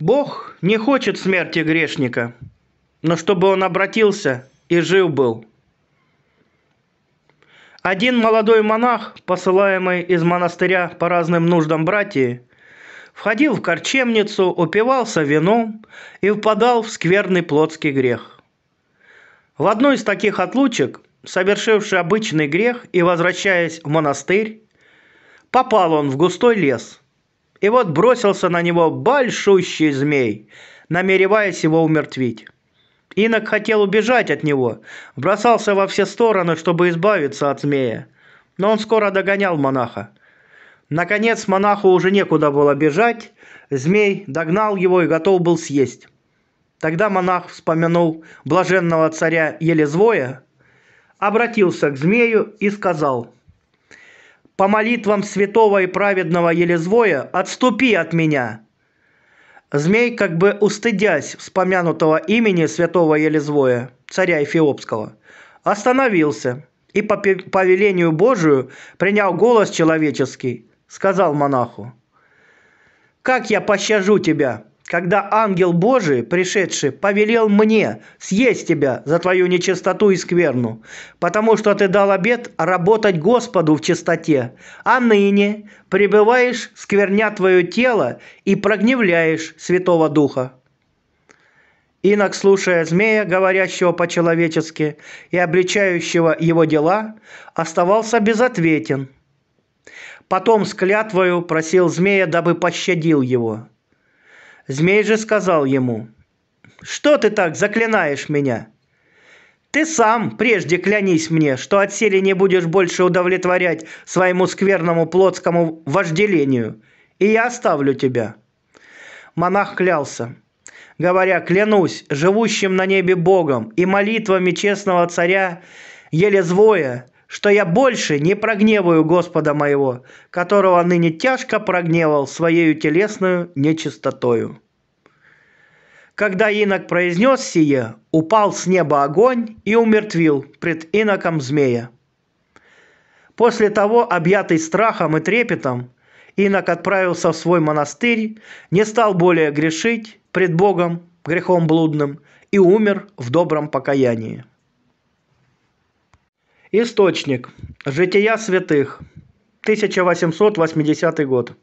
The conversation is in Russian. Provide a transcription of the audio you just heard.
Бог не хочет смерти грешника, но чтобы он обратился и жил был. Один молодой монах, посылаемый из монастыря по разным нуждам братьи, входил в корчемницу, упивался вином и впадал в скверный плотский грех. В одной из таких отлучек, совершивший обычный грех и возвращаясь в монастырь, попал он в густой лес – и вот бросился на него большущий змей, намереваясь его умертвить. Инок хотел убежать от него, бросался во все стороны, чтобы избавиться от змея. Но он скоро догонял монаха. Наконец монаху уже некуда было бежать, змей догнал его и готов был съесть. Тогда монах вспомянул блаженного царя Елезвоя, обратился к змею и сказал – по молитвам святого и праведного Елезвоя, отступи от меня». Змей, как бы устыдясь вспомянутого имени святого Елезвоя, царя Эфиопского, остановился и по повелению Божию принял голос человеческий, сказал монаху, «Как я пощажу тебя, когда ангел Божий, пришедший, повелел мне съесть тебя за твою нечистоту и скверну, потому что ты дал обет работать Господу в чистоте, а ныне пребываешь, скверня твое тело и прогневляешь Святого Духа». Инок, слушая змея, говорящего по-человечески и обличающего его дела, оставался безответен. Потом с клятвою просил змея, дабы пощадил его – Змей же сказал ему, «Что ты так заклинаешь меня? Ты сам прежде клянись мне, что от отселе не будешь больше удовлетворять своему скверному плотскому вожделению, и я оставлю тебя». Монах клялся, говоря, «Клянусь живущим на небе Богом и молитвами честного царя еле звоя, что я больше не прогневаю Господа моего, которого ныне тяжко прогневал своею телесную нечистотою. Когда инок произнес сие, упал с неба огонь и умертвил пред иноком змея. После того, объятый страхом и трепетом, инок отправился в свой монастырь, не стал более грешить пред Богом, грехом блудным, и умер в добром покаянии. Источник. Жития святых. 1880 год.